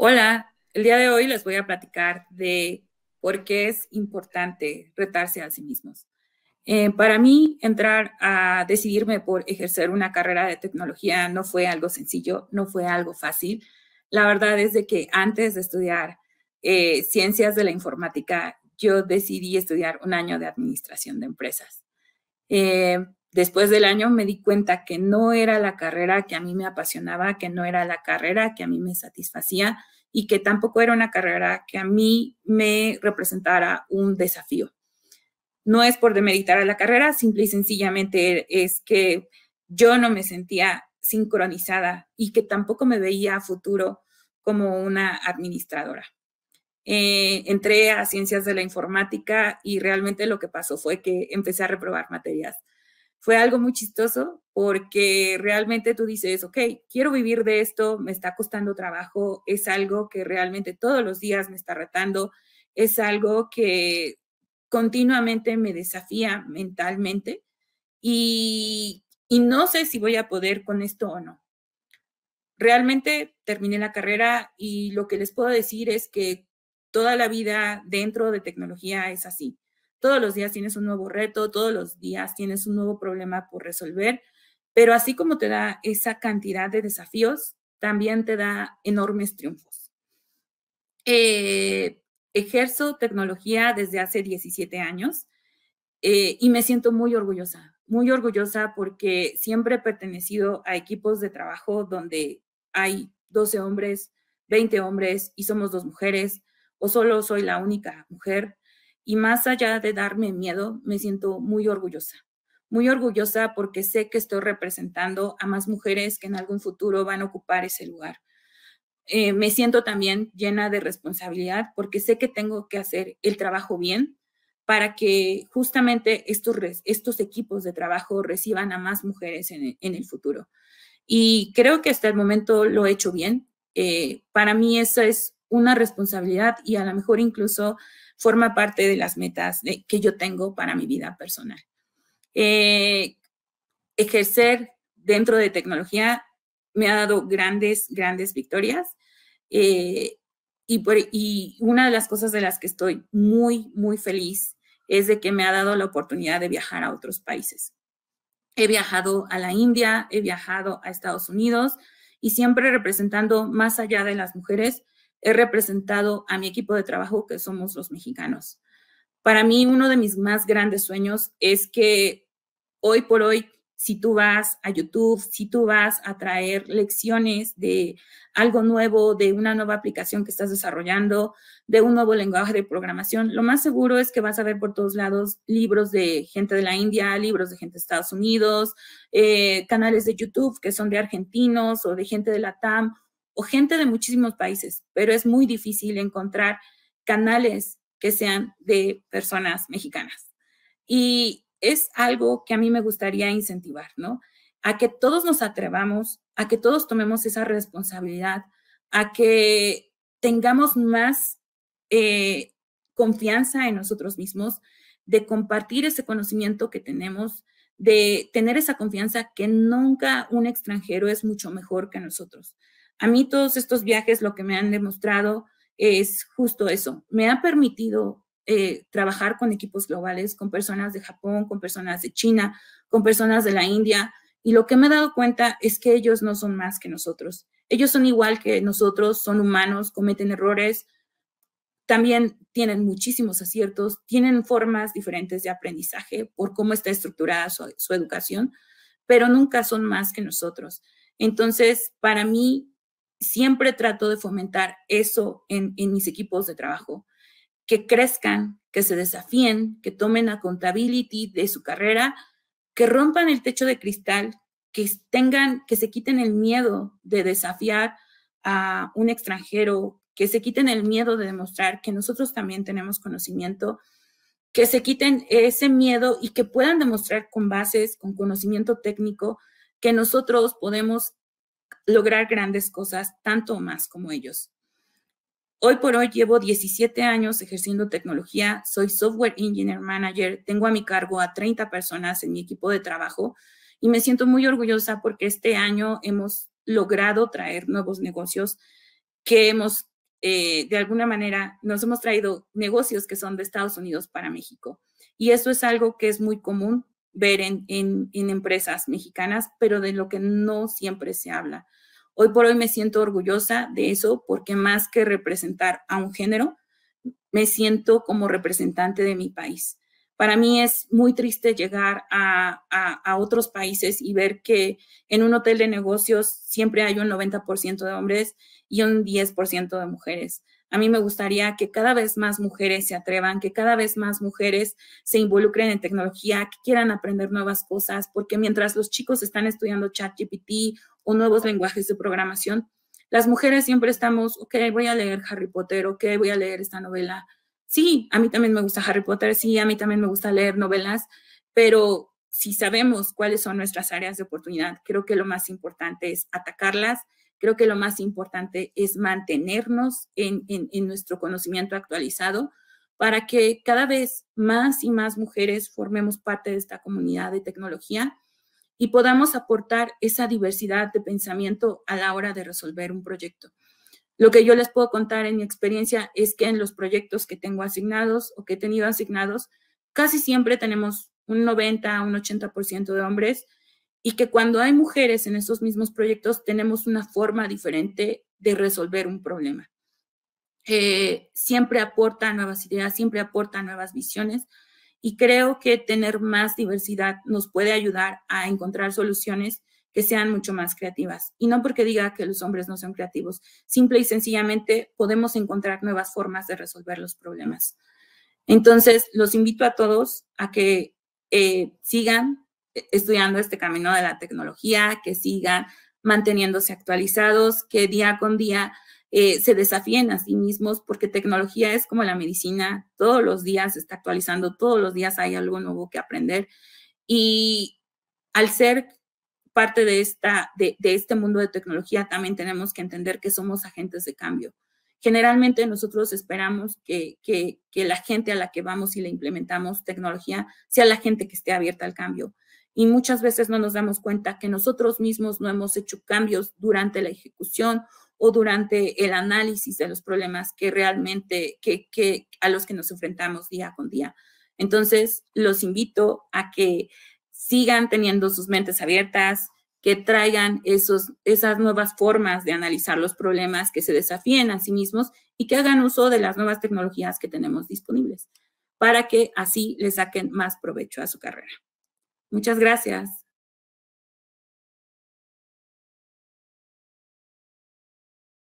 Hola, el día de hoy les voy a platicar de por qué es importante retarse a sí mismos. Eh, para mí, entrar a decidirme por ejercer una carrera de tecnología no fue algo sencillo, no fue algo fácil. La verdad es de que antes de estudiar eh, ciencias de la informática, yo decidí estudiar un año de administración de empresas. Eh, Después del año me di cuenta que no era la carrera que a mí me apasionaba, que no era la carrera que a mí me satisfacía y que tampoco era una carrera que a mí me representara un desafío. No es por demeritar a la carrera, simple y sencillamente es que yo no me sentía sincronizada y que tampoco me veía a futuro como una administradora. Eh, entré a ciencias de la informática y realmente lo que pasó fue que empecé a reprobar materias fue algo muy chistoso porque realmente tú dices, ok, quiero vivir de esto, me está costando trabajo, es algo que realmente todos los días me está retando, es algo que continuamente me desafía mentalmente y, y no sé si voy a poder con esto o no. Realmente terminé la carrera y lo que les puedo decir es que toda la vida dentro de tecnología es así todos los días tienes un nuevo reto, todos los días tienes un nuevo problema por resolver, pero así como te da esa cantidad de desafíos, también te da enormes triunfos. Eh, ejerzo tecnología desde hace 17 años eh, y me siento muy orgullosa, muy orgullosa porque siempre he pertenecido a equipos de trabajo donde hay 12 hombres, 20 hombres y somos dos mujeres o solo soy la única mujer. Y más allá de darme miedo, me siento muy orgullosa. Muy orgullosa porque sé que estoy representando a más mujeres que en algún futuro van a ocupar ese lugar. Eh, me siento también llena de responsabilidad porque sé que tengo que hacer el trabajo bien para que justamente estos, estos equipos de trabajo reciban a más mujeres en, el futuro. Y creo que hasta el momento lo he hecho bien. Eh, para mí esa es una responsabilidad y a lo mejor incluso forma parte de las metas que yo tengo para mi vida personal. Eh, ejercer dentro de tecnología me ha dado grandes, grandes victorias. Eh, y, y una de las cosas de las que estoy muy, muy feliz es de que me ha dado la oportunidad de viajar a otros países. He viajado a la India, he viajado a Estados Unidos y siempre representando más allá de las mujeres, he representado a mi equipo de trabajo, que somos los mexicanos. Para mí, uno de mis más grandes sueños es que hoy por hoy, si tú vas a YouTube, si tú vas a traer lecciones de algo nuevo, de una nueva aplicación que estás desarrollando, de un nuevo lenguaje de programación, lo más seguro es que vas a ver por todos lados libros de gente de la India, libros de gente de Estados Unidos, eh, canales de YouTube que son de argentinos o de gente de la TAM o gente de muchísimos países, pero es muy difícil encontrar canales que sean de personas mexicanas. Y es algo que a mí me gustaría incentivar, ¿no? A que todos nos atrevamos, a que todos tomemos esa responsabilidad, a que tengamos más eh, confianza en nosotros mismos, de compartir ese conocimiento que tenemos, de tener esa confianza que nunca un extranjero es mucho mejor que nosotros a mí todos estos viajes lo que me han demostrado es justo eso. Me ha permitido eh, trabajar con equipos globales, con personas de Japón, con personas de China, con personas de la India. Y lo que me he dado cuenta es que ellos no son más que nosotros. Ellos son igual que nosotros, son humanos, cometen errores, también tienen muchísimos aciertos, tienen formas diferentes de aprendizaje por cómo está estructurada su, su educación, pero nunca son más que nosotros. Entonces, para mí, siempre trato de fomentar eso en, mis equipos de trabajo, que crezcan, que se desafíen, que tomen la accountability de su carrera, que rompan el techo de cristal, que tengan, que se quiten el miedo de desafiar a un extranjero, que se quiten el miedo de demostrar que nosotros también tenemos conocimiento, que se quiten ese miedo y que puedan demostrar con bases, con conocimiento técnico, que nosotros podemos lograr grandes cosas, tanto más como ellos. Hoy por hoy llevo 17 años ejerciendo tecnología, soy software engineer manager, tengo a mi cargo a 30 personas en mi equipo de trabajo y me siento muy orgullosa porque este año hemos logrado traer nuevos negocios que hemos, eh, de alguna manera, nos hemos traído negocios que son de Estados Unidos para México. Y eso es algo que es muy común ver en, en empresas mexicanas, pero de lo que no siempre se habla. Hoy por hoy me siento orgullosa de eso porque más que representar a un género, me siento como representante de mi país. Para mí es muy triste llegar a, otros países y ver que en un hotel de negocios siempre hay un 90% de hombres y un 10% de mujeres. A mí me gustaría que cada vez más mujeres se atrevan, que cada vez más mujeres se involucren en tecnología, que quieran aprender nuevas cosas, porque mientras los chicos están estudiando ChatGPT o nuevos lenguajes de programación, las mujeres siempre estamos, ok, voy a leer Harry Potter, ok, voy a leer esta novela. Sí, a mí también me gusta Harry Potter, sí, a mí también me gusta leer novelas, pero si sabemos cuáles son nuestras áreas de oportunidad, creo que lo más importante es atacarlas Creo que lo más importante es mantenernos en, nuestro conocimiento actualizado para que cada vez más y más mujeres formemos parte de esta comunidad de tecnología y podamos aportar esa diversidad de pensamiento a la hora de resolver un proyecto. Lo que yo les puedo contar en mi experiencia es que en los proyectos que tengo asignados o que he tenido asignados, casi siempre tenemos un 90 un 80% de hombres, y que cuando hay mujeres en esos mismos proyectos tenemos una forma diferente de resolver un problema. Eh, siempre aporta nuevas ideas, siempre aporta nuevas visiones y creo que tener más diversidad nos puede ayudar a encontrar soluciones que sean mucho más creativas. Y no porque diga que los hombres no son creativos, simple y sencillamente podemos encontrar nuevas formas de resolver los problemas. Entonces, los invito a todos a que eh, sigan eh, estudiando este camino de la tecnología, que siga manteniéndose actualizados, que día con día eh, se desafíen a sí mismos, porque tecnología es como la medicina, todos los días se está actualizando, todos los días hay algo nuevo que aprender. Y al ser parte de, esta, de, este mundo de tecnología, también tenemos que entender que somos agentes de cambio. Generalmente nosotros esperamos que la gente a la que vamos y le implementamos tecnología sea la gente que esté abierta al cambio, y muchas veces no nos damos cuenta que nosotros mismos no hemos hecho cambios durante la ejecución o durante el análisis de los problemas que realmente que, a los que nos enfrentamos día con día. Entonces, los invito a que sigan teniendo sus mentes abiertas, que traigan esos, esas nuevas formas de analizar los problemas, que se desafíen a sí mismos y que hagan uso de las nuevas tecnologías que tenemos disponibles para que así le saquen más provecho a su carrera. Muchas gracias.